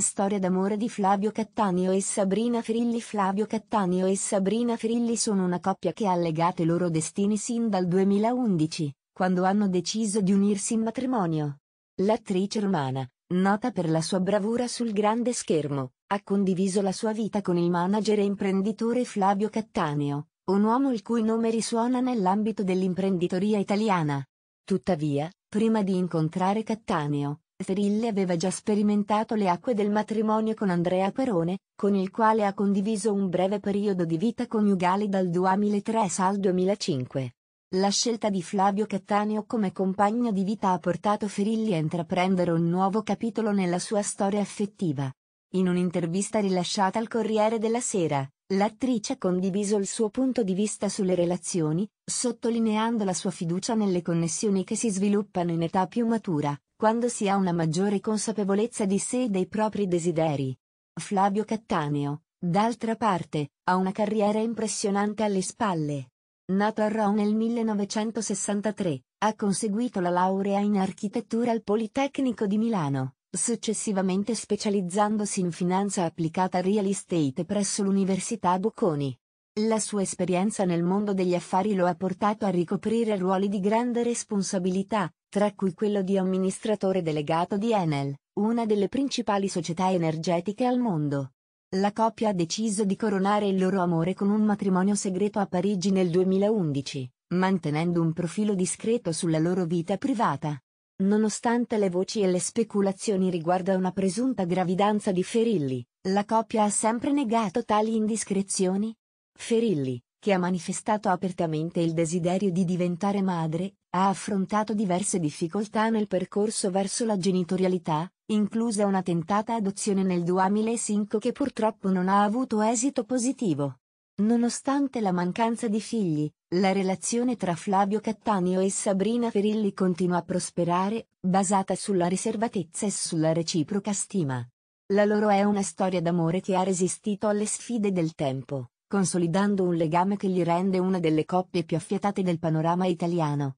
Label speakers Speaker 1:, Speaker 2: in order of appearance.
Speaker 1: Storia d'amore di Flavio Cattaneo e Sabrina Ferilli Flavio Cattaneo e Sabrina Ferilli sono una coppia che ha legato i loro destini sin dal 2011, quando hanno deciso di unirsi in matrimonio. L'attrice romana, nota per la sua bravura sul grande schermo, ha condiviso la sua vita con il manager e imprenditore Flavio Cattaneo, un uomo il cui nome risuona nell'ambito dell'imprenditoria italiana. Tuttavia, prima di incontrare Cattaneo, Ferilli aveva già sperimentato le acque del matrimonio con Andrea Perone, con il quale ha condiviso un breve periodo di vita coniugale dal 2003 al 2005. La scelta di Flavio Cattaneo come compagno di vita ha portato Ferilli a intraprendere un nuovo capitolo nella sua storia affettiva. In un'intervista rilasciata al Corriere della Sera, l'attrice ha condiviso il suo punto di vista sulle relazioni, sottolineando la sua fiducia nelle connessioni che si sviluppano in età più matura, quando si ha una maggiore consapevolezza di sé e dei propri desideri. Flavio Cattaneo, d'altra parte, ha una carriera impressionante alle spalle. Nato a Rho nel 1963, ha conseguito la laurea in architettura al Politecnico di Milano, successivamente specializzandosi in finanza applicata a real estate presso l'Università Bocconi. La sua esperienza nel mondo degli affari lo ha portato a ricoprire ruoli di grande responsabilità, tra cui quello di amministratore delegato di Enel, una delle principali società energetiche al mondo. La coppia ha deciso di coronare il loro amore con un matrimonio segreto a Parigi nel 2011, mantenendo un profilo discreto sulla loro vita privata. Nonostante le voci e le speculazioni riguardo a una presunta gravidanza di Ferilli, la coppia ha sempre negato tali indiscrezioni. Ferilli, che ha manifestato apertamente il desiderio di diventare madre, ha affrontato diverse difficoltà nel percorso verso la genitorialità, inclusa una tentata adozione nel 2005 che purtroppo non ha avuto esito positivo. Nonostante la mancanza di figli, la relazione tra Flavio Cattaneo e Sabrina Ferilli continua a prosperare, basata sulla riservatezza e sulla reciproca stima. La loro è una storia d'amore che ha resistito alle sfide del tempo, consolidando un legame che gli rende una delle coppie più affiatate del panorama italiano.